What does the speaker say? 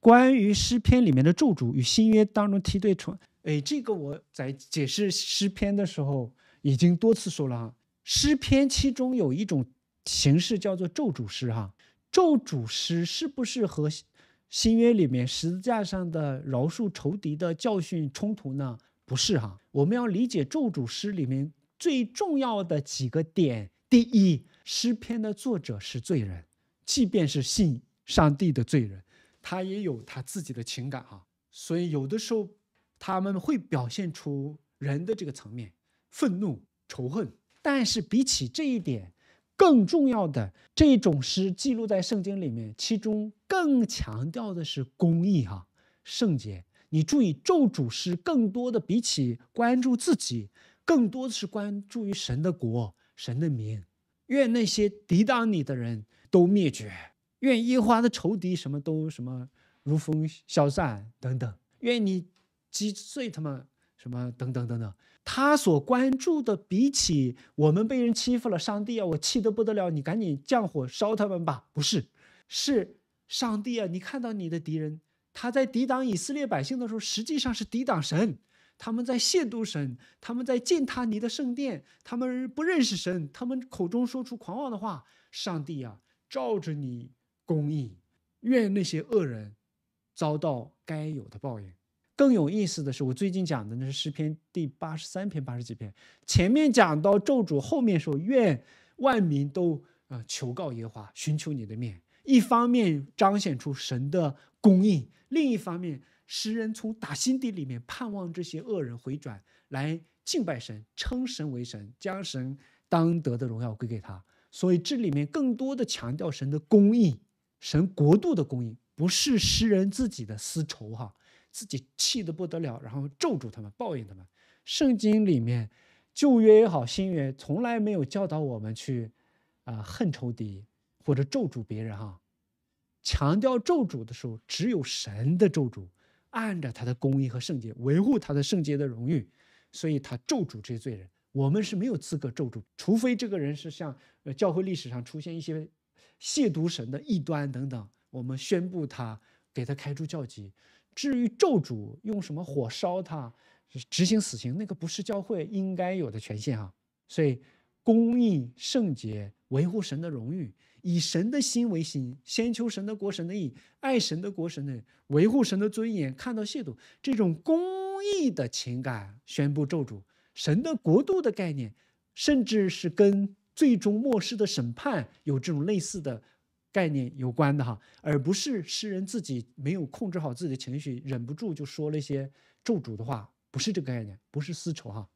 关于诗篇里面的咒诅与新约当中提对冲，哎，这个我在解释诗篇的时候已经多次说了哈。诗篇其中有一种形式叫做咒诅诗哈，咒诅诗是不是和新约里面十字架上的饶恕仇敌的教训冲突呢？不是哈。我们要理解咒诅诗里面最重要的几个点：第一，诗篇的作者是罪人，即便是信上帝的罪人。他也有他自己的情感哈，所以有的时候他们会表现出人的这个层面，愤怒、仇恨。但是比起这一点，更重要的这一种诗记录在圣经里面，其中更强调的是公义哈、圣洁。你注意，咒主诗更多的比起关注自己，更多的是关注于神的国、神的名。愿那些抵挡你的人都灭绝。愿耶和华的仇敌什么都什么如风消散等等。愿你击碎他们什么等等等等。他所关注的比起我们被人欺负了，上帝啊，我气得不得了，你赶紧降火烧他们吧。不是，是上帝啊，你看到你的敌人，他在抵挡以色列百姓的时候，实际上是抵挡神，他们在亵渎神，他们在践踏你的圣殿，他们不认识神，他们口中说出狂妄的话。上帝啊，罩着你。公义，愿那些恶人遭到该有的报应。更有意思的是，我最近讲的那是诗篇第八十三篇八十几篇，前面讲到咒主，后面说愿万民都呃求告耶华，寻求你的面。一方面彰显出神的公义，另一方面，诗人从打心底里面盼望这些恶人回转来敬拜神，称神为神，将神当得的荣耀归给他。所以这里面更多的强调神的公义。神国度的供应，不是诗人自己的私仇哈，自己气得不得了，然后咒住他们，报应他们。圣经里面旧约也好，新约从来没有教导我们去啊恨仇敌或者咒住别人哈。强调咒主的时候，只有神的咒主，按着他的公义和圣洁，维护他的圣洁的荣誉，所以他咒主这些罪人。我们是没有资格咒住，除非这个人是像呃教会历史上出现一些。亵渎神的异端等等，我们宣布他，给他开除教籍。至于咒主用什么火烧他，执行死刑，那个不是教会应该有的权限啊。所以，公义、圣洁、维护神的荣誉，以神的心为心，先求神的国、神的意，爱神的国、神的，维护神的尊严，看到亵渎这种公义的情感，宣布咒主。神的国度的概念，甚至是跟。最终，末世的审判有这种类似的概念有关的哈，而不是诗人自己没有控制好自己的情绪，忍不住就说了一些咒诅的话，不是这个概念，不是丝绸哈。